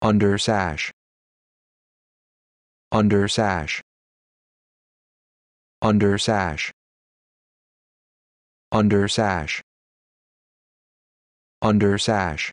under sash under sash under sash under sash under sash